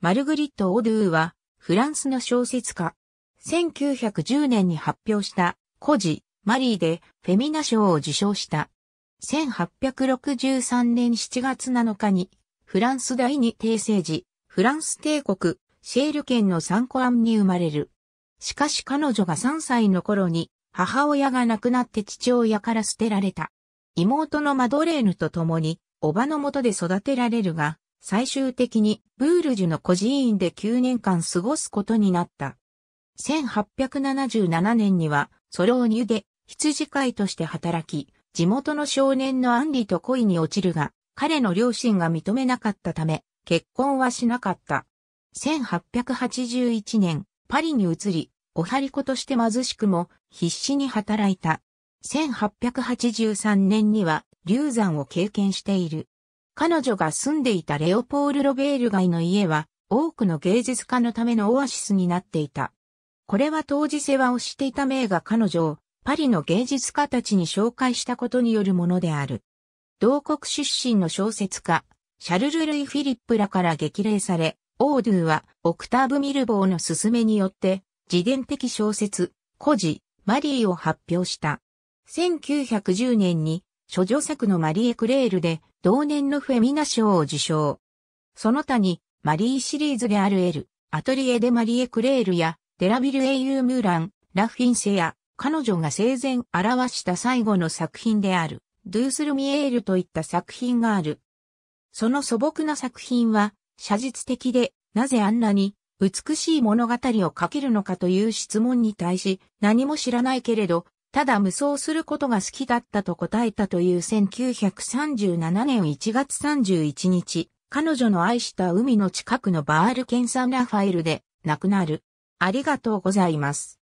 マルグリット・オドゥーは、フランスの小説家。1910年に発表した、孤児、マリーで、フェミナ賞を受賞した。1863年7月7日に、フランス第二帝政時、フランス帝国、シェール県のサンコアンに生まれる。しかし彼女が3歳の頃に、母親が亡くなって父親から捨てられた。妹のマドレーヌと共に、おばのもとで育てられるが、最終的にブールジュの孤児院で9年間過ごすことになった。1877年にはソローニュで羊飼いとして働き、地元の少年のアンリと恋に落ちるが、彼の両親が認めなかったため、結婚はしなかった。1881年、パリに移り、お張り子として貧しくも必死に働いた。1883年には流産を経験している。彼女が住んでいたレオポール・ロベール街の家は、多くの芸術家のためのオアシスになっていた。これは当時世話をしていた名が彼女を、パリの芸術家たちに紹介したことによるものである。同国出身の小説家、シャルル・ルイ・フィリップらから激励され、オードゥーはオクターブ・ミルボーの勧めによって、自伝的小説、孤児、マリーを発表した。1910年に諸女作のマリー・クレールで、同年のフェミナ賞を受賞。その他に、マリーシリーズであるエル、アトリエでマリエ・クレールや、デラビル・エイユ・ムーラン、ラフィンセや、彼女が生前表した最後の作品である、ドゥースル・ミエールといった作品がある。その素朴な作品は、写実的で、なぜあんなに、美しい物語を書けるのかという質問に対し、何も知らないけれど、ただ無双することが好きだったと答えたという1937年1月31日、彼女の愛した海の近くのバールケンサンラファエルで亡くなる。ありがとうございます。